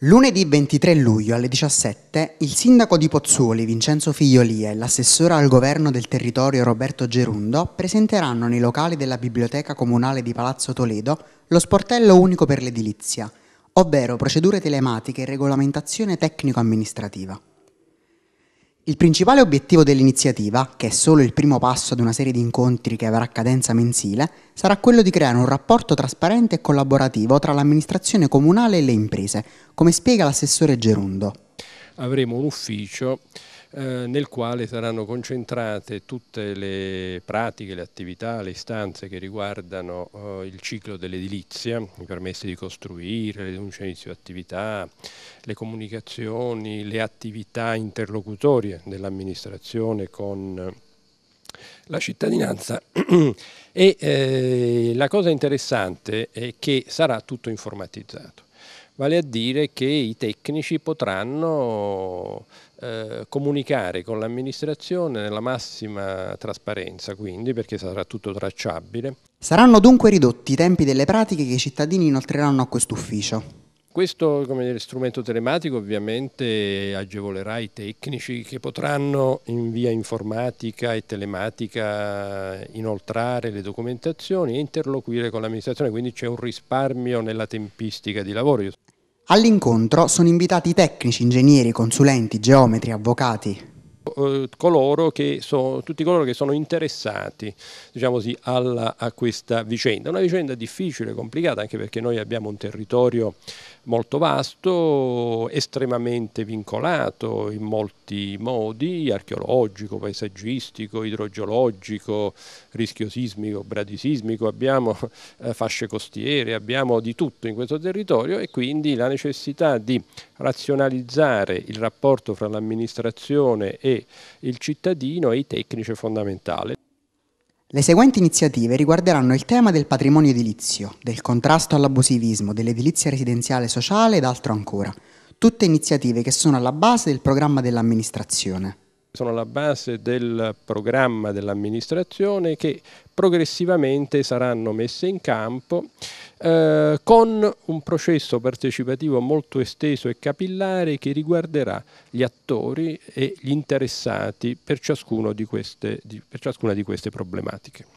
Lunedì 23 luglio alle 17 il sindaco di Pozzuoli Vincenzo Figliolia e l'assessore al governo del territorio Roberto Gerundo presenteranno nei locali della Biblioteca Comunale di Palazzo Toledo lo sportello unico per l'edilizia, ovvero procedure telematiche e regolamentazione tecnico-amministrativa. Il principale obiettivo dell'iniziativa, che è solo il primo passo ad una serie di incontri che avrà cadenza mensile, sarà quello di creare un rapporto trasparente e collaborativo tra l'amministrazione comunale e le imprese, come spiega l'assessore Gerundo. Avremo un ufficio eh, nel quale saranno concentrate tutte le pratiche, le attività, le istanze che riguardano eh, il ciclo dell'edilizia, i permessi di costruire, le denunce inizio attività, le comunicazioni, le attività interlocutorie dell'amministrazione con eh, la cittadinanza e eh, la cosa interessante è che sarà tutto informatizzato vale a dire che i tecnici potranno eh, comunicare con l'amministrazione nella massima trasparenza, quindi perché sarà tutto tracciabile. Saranno dunque ridotti i tempi delle pratiche che i cittadini inoltreranno a questo ufficio. Questo dire, strumento telematico ovviamente agevolerà i tecnici che potranno in via informatica e telematica inoltrare le documentazioni e interloquire con l'amministrazione, quindi c'è un risparmio nella tempistica di lavoro. All'incontro sono invitati tecnici, ingegneri, consulenti, geometri, avvocati, eh, coloro sono, tutti coloro che sono interessati diciamo così, alla, a questa vicenda. Una vicenda difficile, complicata, anche perché noi abbiamo un territorio molto vasto, estremamente vincolato in molti modi, archeologico, paesaggistico, idrogeologico, rischio sismico, bradisismico, abbiamo eh, fasce costiere, abbiamo di tutto in questo territorio e quindi la necessità di razionalizzare il rapporto fra l'amministrazione e il cittadino e i tecnici è fondamentale. Le seguenti iniziative riguarderanno il tema del patrimonio edilizio, del contrasto all'abusivismo, dell'edilizia residenziale sociale ed altro ancora. Tutte iniziative che sono alla base del programma dell'amministrazione sono alla base del programma dell'amministrazione che progressivamente saranno messe in campo eh, con un processo partecipativo molto esteso e capillare che riguarderà gli attori e gli interessati per, di queste, di, per ciascuna di queste problematiche.